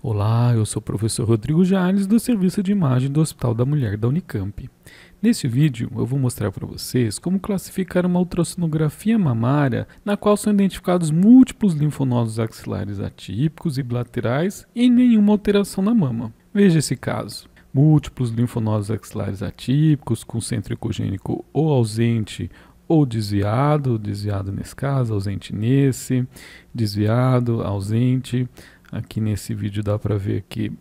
Olá, eu sou o professor Rodrigo Jales do Serviço de Imagem do Hospital da Mulher da Unicamp. Neste vídeo eu vou mostrar para vocês como classificar uma ultrassonografia mamária na qual são identificados múltiplos linfonodos axilares atípicos e bilaterais e nenhuma alteração na mama. Veja esse caso múltiplos linfonodos axilares atípicos, com centro ecogênico ou ausente ou desviado, desviado nesse caso, ausente nesse, desviado, ausente, Aqui nesse vídeo dá para ver que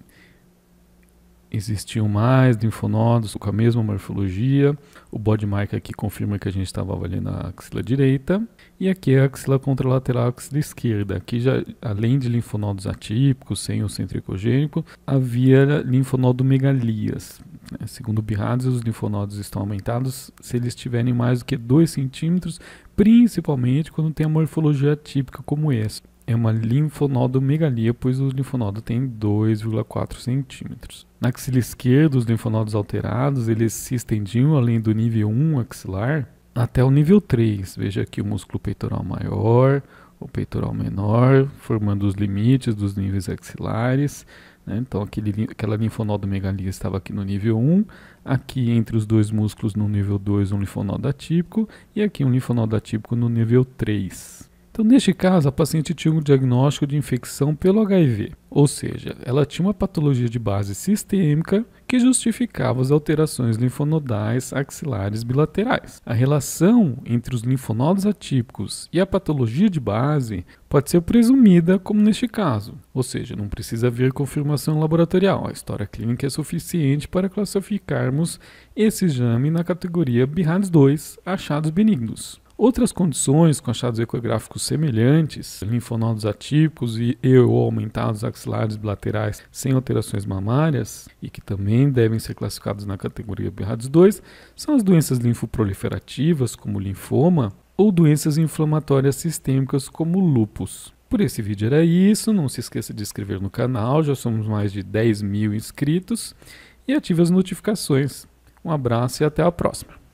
existiam mais linfonodos com a mesma morfologia. O body mic aqui confirma que a gente estava avaliando a axila direita. E aqui é a axila contralateral, a axila esquerda. Aqui, já, além de linfonodos atípicos, sem o centro ecogênico, havia linfonodomegalias. Né? Segundo Birrades, os linfonodos estão aumentados se eles tiverem mais do que 2 centímetros, principalmente quando tem a morfologia atípica como essa é uma linfonodomegalia, pois o linfonodo tem 2,4 centímetros. Na axila esquerda, os linfonodos alterados eles se estendiam além do nível 1 axilar até o nível 3. Veja aqui o músculo peitoral maior, o peitoral menor, formando os limites dos níveis axilares. Né? Então, aquele, aquela linfonodomegalia estava aqui no nível 1, aqui entre os dois músculos no nível 2, um linfonodo atípico, e aqui um linfonodo atípico no nível 3. Então, neste caso, a paciente tinha um diagnóstico de infecção pelo HIV, ou seja, ela tinha uma patologia de base sistêmica que justificava as alterações linfonodais axilares bilaterais. A relação entre os linfonodos atípicos e a patologia de base pode ser presumida, como neste caso, ou seja, não precisa haver confirmação laboratorial. A história clínica é suficiente para classificarmos esse exame na categoria BIRADS 2, achados benignos. Outras condições com achados ecográficos semelhantes, linfonodos atípicos e ou aumentados axilares bilaterais sem alterações mamárias, e que também devem ser classificados na categoria BRADS 2, são as doenças linfoproliferativas, como linfoma, ou doenças inflamatórias sistêmicas, como lupus. Por esse vídeo era isso, não se esqueça de inscrever no canal, já somos mais de 10 mil inscritos, e ative as notificações. Um abraço e até a próxima!